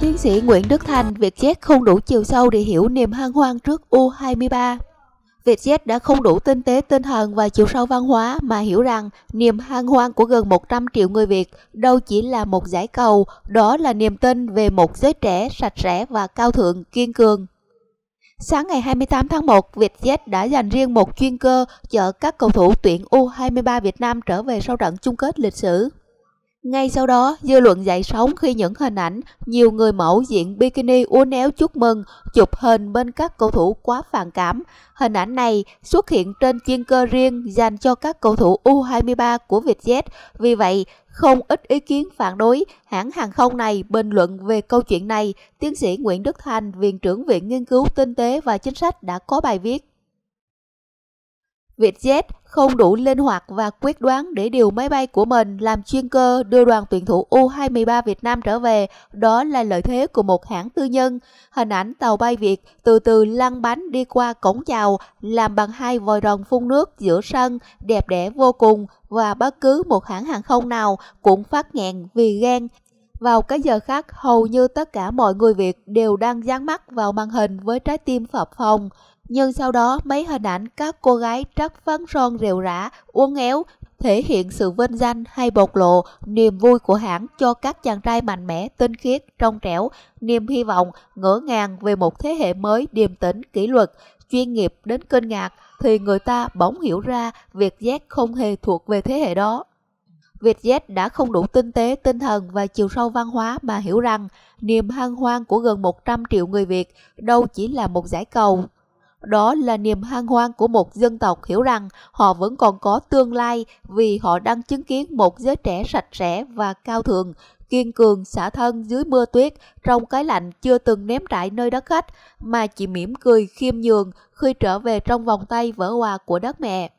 Tiến sĩ Nguyễn Đức Thành, Vietjet không đủ chiều sâu để hiểu niềm hân hoan trước U23. Vietjet đã không đủ tinh tế tinh thần và chiều sâu văn hóa mà hiểu rằng niềm hân hoan của gần 100 triệu người Việt đâu chỉ là một giải cầu, đó là niềm tin về một giới trẻ sạch sẽ và cao thượng, kiên cường. Sáng ngày 28 tháng 1, Vietjet đã dành riêng một chuyên cơ chở các cầu thủ tuyển U23 Việt Nam trở về sau trận chung kết lịch sử. Ngay sau đó, dư luận dậy sóng khi những hình ảnh nhiều người mẫu diện bikini uốn éo chúc mừng chụp hình bên các cầu thủ quá phản cảm. Hình ảnh này xuất hiện trên chuyên cơ riêng dành cho các cầu thủ U23 của Vietjet. Vì vậy, không ít ý kiến phản đối hãng hàng không này bình luận về câu chuyện này. Tiến sĩ Nguyễn Đức Thành, Viện trưởng Viện Nghiên cứu Kinh tế và Chính sách đã có bài viết. Vietjet không đủ linh hoạt và quyết đoán để điều máy bay của mình làm chuyên cơ đưa đoàn tuyển thủ U23 Việt Nam trở về, đó là lợi thế của một hãng tư nhân. Hình ảnh tàu bay Việt từ từ lăn bánh đi qua cổng chào, làm bằng hai vòi rồng phun nước giữa sân, đẹp đẽ vô cùng và bất cứ một hãng hàng không nào cũng phát ngẹn vì ghen vào cái giờ khác, hầu như tất cả mọi người Việt đều đang dán mắt vào màn hình với trái tim phập phồng. Nhưng sau đó mấy hình ảnh các cô gái trắc phấn son rệu rã, uốn éo, thể hiện sự vinh danh hay bộc lộ niềm vui của hãng cho các chàng trai mạnh mẽ, tinh khiết, trong trẻo, niềm hy vọng, ngỡ ngàng về một thế hệ mới điềm tĩnh, kỷ luật, chuyên nghiệp đến kinh ngạc thì người ta bỗng hiểu ra Vietjet không hề thuộc về thế hệ đó. Vietjet đã không đủ tinh tế, tinh thần và chiều sâu văn hóa mà hiểu rằng niềm hăng hoang của gần 100 triệu người Việt đâu chỉ là một giải cầu đó là niềm hăng hoang của một dân tộc hiểu rằng họ vẫn còn có tương lai vì họ đang chứng kiến một giới trẻ sạch sẽ và cao thượng, kiên cường xả thân dưới mưa tuyết trong cái lạnh chưa từng ném trại nơi đất khách mà chỉ mỉm cười khiêm nhường khi trở về trong vòng tay vỡ hòa của đất mẹ.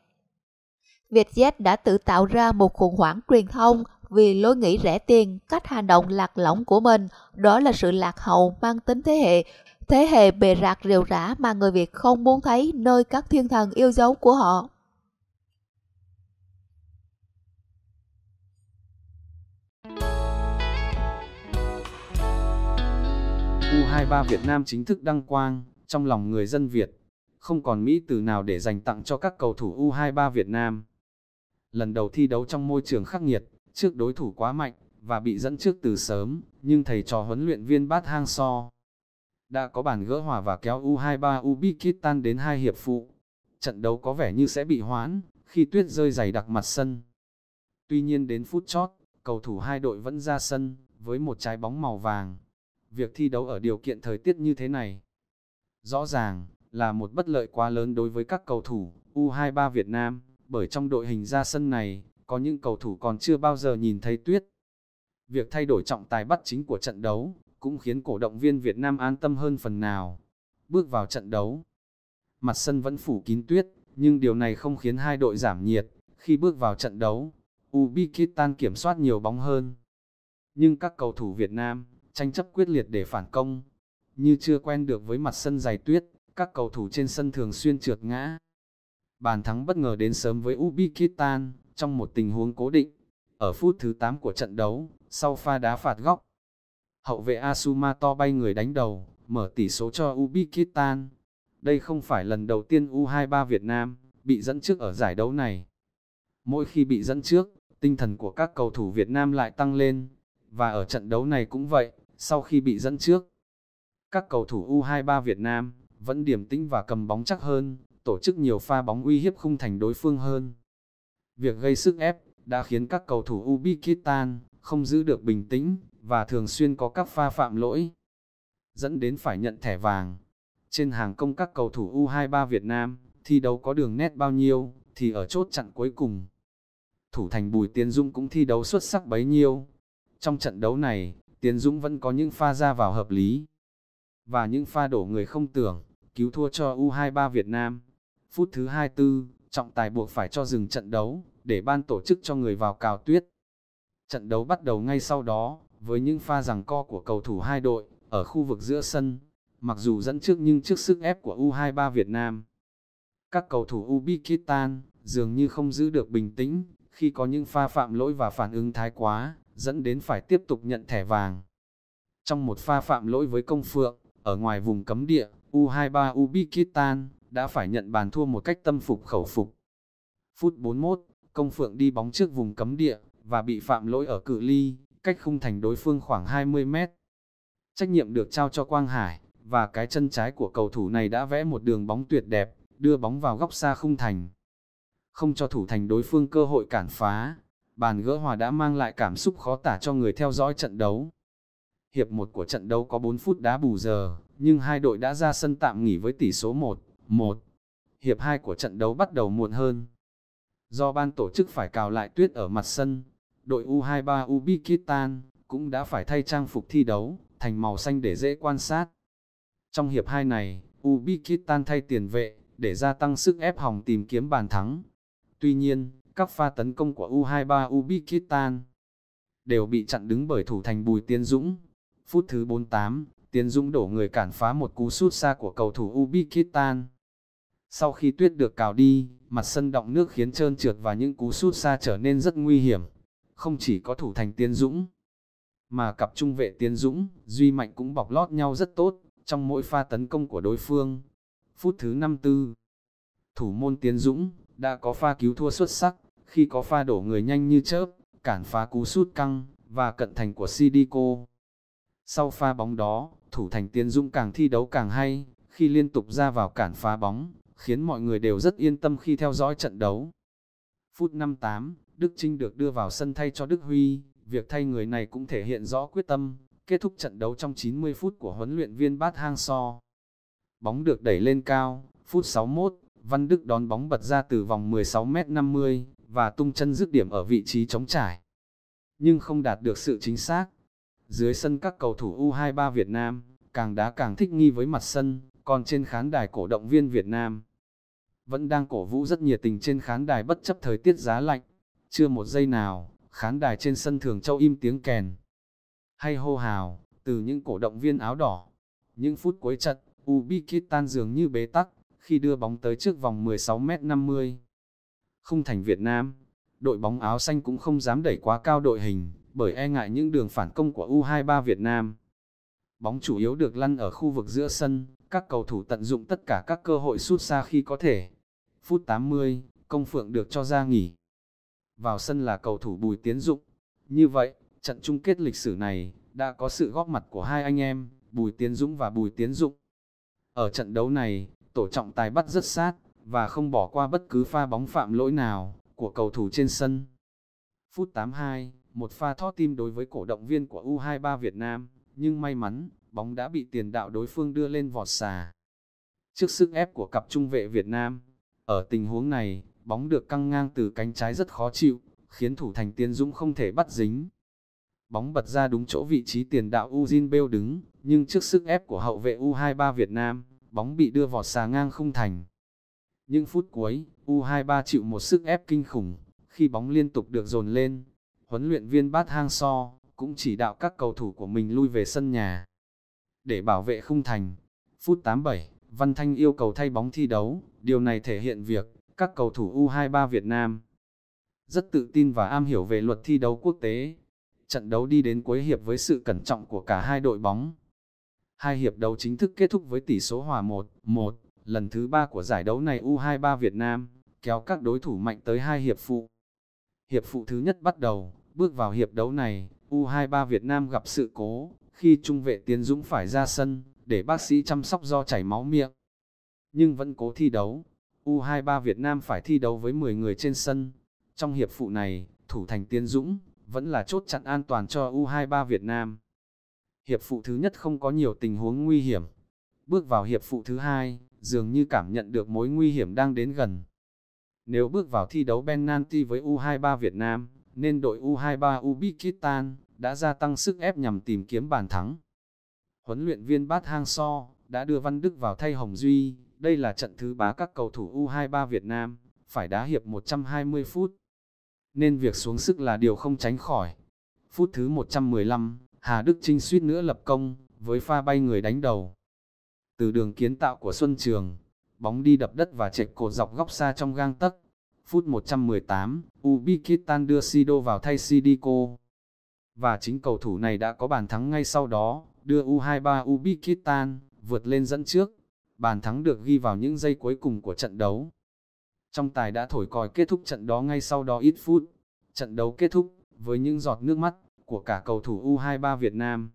Vietjet đã tự tạo ra một khủng hoảng truyền thông vì lối nghĩ rẻ tiền, cách hành động lạc lõng của mình, đó là sự lạc hậu mang tính thế hệ thế hệ bề rạc rều rã mà người Việt không muốn thấy nơi các thiên thần yêu dấu của họ. U23 Việt Nam chính thức đăng quang, trong lòng người dân Việt, không còn Mỹ từ nào để dành tặng cho các cầu thủ U23 Việt Nam. Lần đầu thi đấu trong môi trường khắc nghiệt, trước đối thủ quá mạnh, và bị dẫn trước từ sớm, nhưng thầy trò huấn luyện viên Bát Hang So, đã có bàn gỡ hòa và kéo U23 Ubikistan đến hai hiệp phụ. Trận đấu có vẻ như sẽ bị hoãn, khi tuyết rơi dày đặc mặt sân. Tuy nhiên đến phút chót, cầu thủ hai đội vẫn ra sân, với một trái bóng màu vàng. Việc thi đấu ở điều kiện thời tiết như thế này, rõ ràng là một bất lợi quá lớn đối với các cầu thủ U23 Việt Nam, bởi trong đội hình ra sân này, có những cầu thủ còn chưa bao giờ nhìn thấy tuyết. Việc thay đổi trọng tài bắt chính của trận đấu cũng khiến cổ động viên Việt Nam an tâm hơn phần nào. Bước vào trận đấu, mặt sân vẫn phủ kín tuyết, nhưng điều này không khiến hai đội giảm nhiệt. Khi bước vào trận đấu, Ubikitan kiểm soát nhiều bóng hơn. Nhưng các cầu thủ Việt Nam tranh chấp quyết liệt để phản công. Như chưa quen được với mặt sân dày tuyết, các cầu thủ trên sân thường xuyên trượt ngã. Bàn thắng bất ngờ đến sớm với Ubikitan trong một tình huống cố định. Ở phút thứ 8 của trận đấu, sau pha đá phạt góc, hậu vệ Asuma to bay người đánh đầu, mở tỷ số cho Ubikistan. Đây không phải lần đầu tiên U23 Việt Nam bị dẫn trước ở giải đấu này. Mỗi khi bị dẫn trước, tinh thần của các cầu thủ Việt Nam lại tăng lên, và ở trận đấu này cũng vậy, sau khi bị dẫn trước. Các cầu thủ U23 Việt Nam vẫn điềm tĩnh và cầm bóng chắc hơn, tổ chức nhiều pha bóng uy hiếp khung thành đối phương hơn. Việc gây sức ép đã khiến các cầu thủ Ubikistan không giữ được bình tĩnh và thường xuyên có các pha phạm lỗi, dẫn đến phải nhận thẻ vàng. Trên hàng công các cầu thủ U23 Việt Nam, thi đấu có đường nét bao nhiêu, thì ở chốt trận cuối cùng. Thủ thành Bùi Tiến Dung cũng thi đấu xuất sắc bấy nhiêu. Trong trận đấu này, Tiến Dung vẫn có những pha ra vào hợp lý. Và những pha đổ người không tưởng, cứu thua cho U23 Việt Nam. Phút thứ 24, trọng tài buộc phải cho dừng trận đấu, để ban tổ chức cho người vào cào tuyết. Trận đấu bắt đầu ngay sau đó, với những pha rằng co của cầu thủ hai đội, ở khu vực giữa sân, mặc dù dẫn trước nhưng trước sức ép của U23 Việt Nam, các cầu thủ Uzbekistan dường như không giữ được bình tĩnh khi có những pha phạm lỗi và phản ứng thái quá, dẫn đến phải tiếp tục nhận thẻ vàng. Trong một pha phạm lỗi với công phượng, ở ngoài vùng cấm địa, U23 Uzbekistan đã phải nhận bàn thua một cách tâm phục khẩu phục. Phút 41, công phượng đi bóng trước vùng cấm địa và bị phạm lỗi ở cự ly, cách khung thành đối phương khoảng 20 mét. Trách nhiệm được trao cho Quang Hải, và cái chân trái của cầu thủ này đã vẽ một đường bóng tuyệt đẹp, đưa bóng vào góc xa khung thành. Không cho thủ thành đối phương cơ hội cản phá, bàn gỡ hòa đã mang lại cảm xúc khó tả cho người theo dõi trận đấu. Hiệp 1 của trận đấu có 4 phút đá bù giờ, nhưng hai đội đã ra sân tạm nghỉ với tỷ số 1-1. Hiệp 2 của trận đấu bắt đầu muộn hơn. Do ban tổ chức phải cào lại tuyết ở mặt sân, đội U23 ubikitan cũng đã phải thay trang phục thi đấu, thành màu xanh để dễ quan sát. Trong hiệp 2 này, ubikitan thay tiền vệ, để gia tăng sức ép hỏng tìm kiếm bàn thắng. Tuy nhiên, các pha tấn công của U23 ubikitan đều bị chặn đứng bởi thủ thành Bùi Tiến Dũng. Phút thứ 48, Tiến Dũng đổ người cản phá một cú sút xa của cầu thủ ubikitan Sau khi tuyết được cào đi, mặt sân động nước khiến trơn trượt và những cú sút xa trở nên rất nguy hiểm không chỉ có thủ thành Tiến Dũng, mà cặp trung vệ Tiến Dũng, Duy Mạnh cũng bọc lót nhau rất tốt, trong mỗi pha tấn công của đối phương. Phút thứ 54, thủ môn Tiến Dũng, đã có pha cứu thua xuất sắc, khi có pha đổ người nhanh như chớp, cản phá cú sút căng, và cận thành của Sidico. Sau pha bóng đó, thủ thành Tiến Dũng càng thi đấu càng hay, khi liên tục ra vào cản phá bóng, khiến mọi người đều rất yên tâm khi theo dõi trận đấu. Phút 58, Đức Trinh được đưa vào sân thay cho Đức Huy, việc thay người này cũng thể hiện rõ quyết tâm, kết thúc trận đấu trong 90 phút của huấn luyện viên Bát Hang So. Bóng được đẩy lên cao, phút 61, Văn Đức đón bóng bật ra từ vòng 16m50 và tung chân dứt điểm ở vị trí chống trải. Nhưng không đạt được sự chính xác. Dưới sân các cầu thủ U23 Việt Nam, càng đá càng thích nghi với mặt sân, còn trên khán đài cổ động viên Việt Nam vẫn đang cổ vũ rất nhiệt tình trên khán đài bất chấp thời tiết giá lạnh. Chưa một giây nào, khán đài trên sân thường châu im tiếng kèn. Hay hô hào, từ những cổ động viên áo đỏ. Những phút cuối trận, Ubiquitan dường như bế tắc, khi đưa bóng tới trước vòng 16m50. Không thành Việt Nam, đội bóng áo xanh cũng không dám đẩy quá cao đội hình, bởi e ngại những đường phản công của U23 Việt Nam. Bóng chủ yếu được lăn ở khu vực giữa sân, các cầu thủ tận dụng tất cả các cơ hội sút xa khi có thể. Phút 80, Công Phượng được cho ra nghỉ, vào sân là cầu thủ Bùi Tiến Dụng. Như vậy, trận chung kết lịch sử này, đã có sự góp mặt của hai anh em, Bùi Tiến Dũng và Bùi Tiến Dụng. Ở trận đấu này, tổ trọng tài bắt rất sát, và không bỏ qua bất cứ pha bóng phạm lỗi nào, của cầu thủ trên sân. Phút 82, một pha thót tim đối với cổ động viên của U23 Việt Nam, nhưng may mắn, bóng đã bị tiền đạo đối phương đưa lên vọt xà. Trước sức ép của cặp trung vệ Việt Nam, ở tình huống này, bóng được căng ngang từ cánh trái rất khó chịu, khiến thủ thành Tiến Dũng không thể bắt dính. Bóng bật ra đúng chỗ vị trí tiền đạo ujin Bêu đứng, nhưng trước sức ép của hậu vệ U23 Việt Nam, bóng bị đưa vọt xà ngang không thành. Những phút cuối, U23 chịu một sức ép kinh khủng, khi bóng liên tục được dồn lên, huấn luyện viên Bát Hang So cũng chỉ đạo các cầu thủ của mình lui về sân nhà. Để bảo vệ khung thành, phút 87, Văn Thanh yêu cầu thay bóng thi đấu, điều này thể hiện việc các cầu thủ U23 Việt Nam. Rất tự tin và am hiểu về luật thi đấu quốc tế. Trận đấu đi đến cuối hiệp với sự cẩn trọng của cả hai đội bóng. Hai hiệp đấu chính thức kết thúc với tỷ số hòa 1-1, lần thứ ba của giải đấu này U23 Việt Nam, kéo các đối thủ mạnh tới hai hiệp phụ. Hiệp phụ thứ nhất bắt đầu, bước vào hiệp đấu này, U23 Việt Nam gặp sự cố, khi trung vệ Tiến Dũng phải ra sân, để bác sĩ chăm sóc do chảy máu miệng. Nhưng vẫn cố thi đấu, U23 Việt Nam phải thi đấu với 10 người trên sân. Trong hiệp phụ này, thủ thành Tiến Dũng, vẫn là chốt chặn an toàn cho U23 Việt Nam. Hiệp phụ thứ nhất không có nhiều tình huống nguy hiểm. Bước vào hiệp phụ thứ hai, dường như cảm nhận được mối nguy hiểm đang đến gần. Nếu bước vào thi đấu penalty với U23 Việt Nam, nên đội U23 Uzbekistan đã gia tăng sức ép nhằm tìm kiếm bàn thắng. Huấn luyện viên Bát Hang So đã đưa Văn Đức vào thay Hồng Duy, đây là trận thứ bá các cầu thủ U23 Việt Nam, phải đá hiệp 120 phút. Nên việc xuống sức là điều không tránh khỏi. Phút thứ 115, Hà Đức Trinh suýt nữa lập công, với pha bay người đánh đầu. Từ đường kiến tạo của Xuân Trường, bóng đi đập đất và chệch cột dọc góc xa trong gang tấc. Phút 118, Ubikitan đưa Sido vào thay Sidiko. Và chính cầu thủ này đã có bàn thắng ngay sau đó, đưa U23 Ubikitan vượt lên dẫn trước bàn thắng được ghi vào những giây cuối cùng của trận đấu. Trong tài đã thổi còi kết thúc trận đó ngay sau đó ít phút. Trận đấu kết thúc với những giọt nước mắt của cả cầu thủ U23 Việt Nam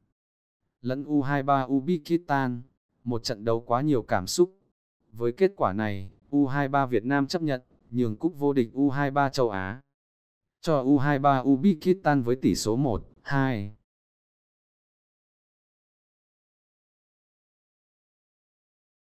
lẫn U23 Uzbekistan, một trận đấu quá nhiều cảm xúc. Với kết quả này, U23 Việt Nam chấp nhận nhường cúp vô địch U23 châu Á cho U23 Uzbekistan với tỷ số 1-2.